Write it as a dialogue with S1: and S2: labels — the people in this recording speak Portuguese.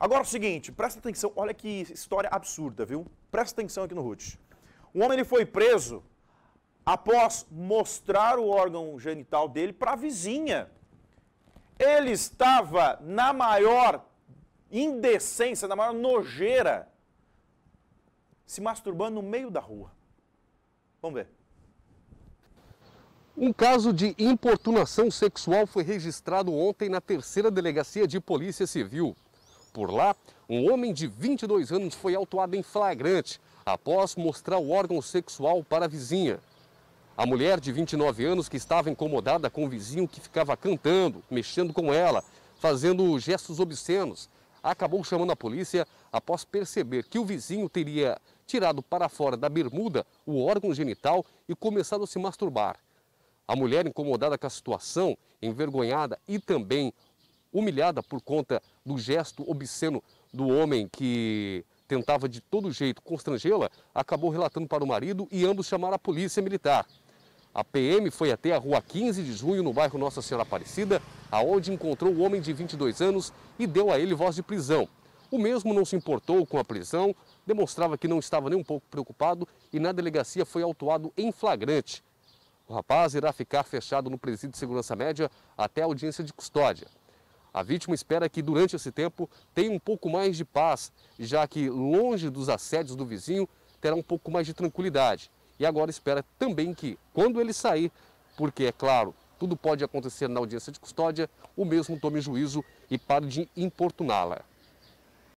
S1: Agora é o seguinte, presta atenção, olha que história absurda, viu? Presta atenção aqui no Ruth. O homem ele foi preso após mostrar o órgão genital dele para a vizinha. Ele estava na maior indecência, na maior nojeira, se masturbando no meio da rua. Vamos ver.
S2: Um caso de importunação sexual foi registrado ontem na terceira delegacia de Polícia Civil. Por lá, um homem de 22 anos foi autuado em flagrante após mostrar o órgão sexual para a vizinha. A mulher de 29 anos, que estava incomodada com o vizinho que ficava cantando, mexendo com ela, fazendo gestos obscenos, acabou chamando a polícia após perceber que o vizinho teria tirado para fora da bermuda o órgão genital e começado a se masturbar. A mulher, incomodada com a situação, envergonhada e também humilhada por conta do gesto obsceno do homem que tentava de todo jeito constrangê-la, acabou relatando para o marido e ambos chamaram a polícia militar. A PM foi até a rua 15 de junho, no bairro Nossa Senhora Aparecida, aonde encontrou o homem de 22 anos e deu a ele voz de prisão. O mesmo não se importou com a prisão, demonstrava que não estava nem um pouco preocupado e na delegacia foi autuado em flagrante. O rapaz irá ficar fechado no presídio de segurança média até a audiência de custódia. A vítima espera que durante esse tempo tenha um pouco mais de paz, já que longe dos assédios do vizinho terá um pouco mais de tranquilidade. E agora espera também que, quando ele sair, porque é claro, tudo pode acontecer na audiência de custódia, o mesmo tome juízo e pare de importuná-la.